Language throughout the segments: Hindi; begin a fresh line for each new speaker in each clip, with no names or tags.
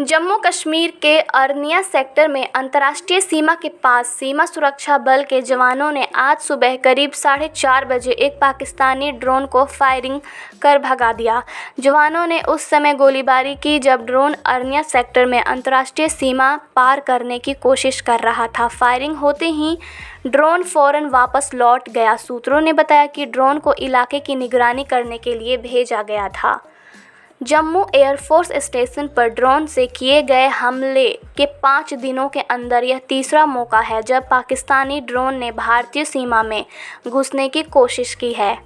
जम्मू कश्मीर के अरनिया सेक्टर में अंतर्राष्ट्रीय सीमा के पास सीमा सुरक्षा बल के जवानों ने आज सुबह करीब साढ़े चार बजे एक पाकिस्तानी ड्रोन को फायरिंग कर भगा दिया जवानों ने उस समय गोलीबारी की जब ड्रोन अरनिया सेक्टर में अंतर्राष्ट्रीय सीमा पार करने की कोशिश कर रहा था फायरिंग होते ही ड्रोन फौरन वापस लौट गया सूत्रों ने बताया कि ड्रोन को इलाके की निगरानी करने के लिए भेजा गया था जम्मू एयरफोर्स स्टेशन पर ड्रोन से किए गए हमले के पाँच दिनों के अंदर यह तीसरा मौका है जब पाकिस्तानी ड्रोन ने भारतीय सीमा में घुसने की कोशिश की है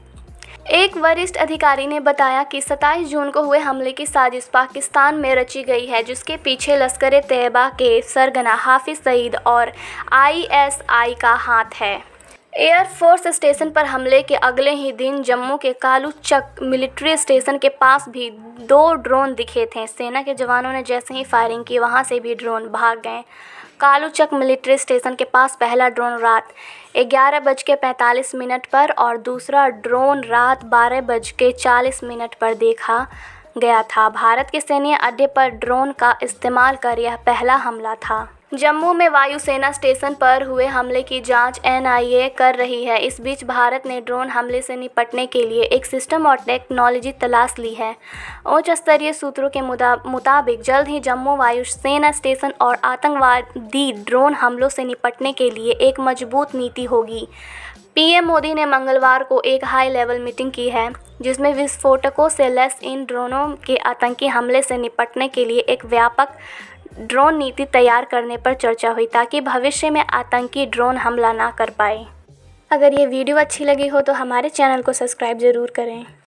एक वरिष्ठ अधिकारी ने बताया कि 27 जून को हुए हमले की साजिश पाकिस्तान में रची गई है जिसके पीछे लश्कर तैयबा के सरगना हाफिज सईद और आईएसआई का हाथ है एयरफोर्स स्टेशन पर हमले के अगले ही दिन जम्मू के कालूचक मिलिट्री स्टेशन के पास भी दो ड्रोन दिखे थे सेना के जवानों ने जैसे ही फायरिंग की वहां से भी ड्रोन भाग गए कालूचक मिलिट्री स्टेशन के पास पहला ड्रोन रात ग्यारह बज के पैंतालीस मिनट पर और दूसरा ड्रोन रात बारह बज के चालीस मिनट पर देखा गया था भारत के सैन्य अड्डे पर ड्रोन का इस्तेमाल कर यह पहला हमला था जम्मू में वायुसेना स्टेशन पर हुए हमले की जांच एनआईए कर रही है इस बीच भारत ने ड्रोन हमले से निपटने के लिए एक सिस्टम और टेक्नोलॉजी तलाश ली है उच्च स्तरीय सूत्रों के मुताबिक जल्द ही जम्मू वायुसेना स्टेशन और आतंकवादी ड्रोन हमलों से निपटने के लिए एक मजबूत नीति होगी पीएम मोदी ने मंगलवार को एक हाई लेवल मीटिंग की है जिसमें विस्फोटकों से लैस इन ड्रोनों के आतंकी हमले से निपटने के लिए एक व्यापक ड्रोन नीति तैयार करने पर चर्चा हुई ताकि भविष्य में आतंकी ड्रोन हमला ना कर पाए अगर ये वीडियो अच्छी लगी हो तो हमारे चैनल को सब्सक्राइब ज़रूर करें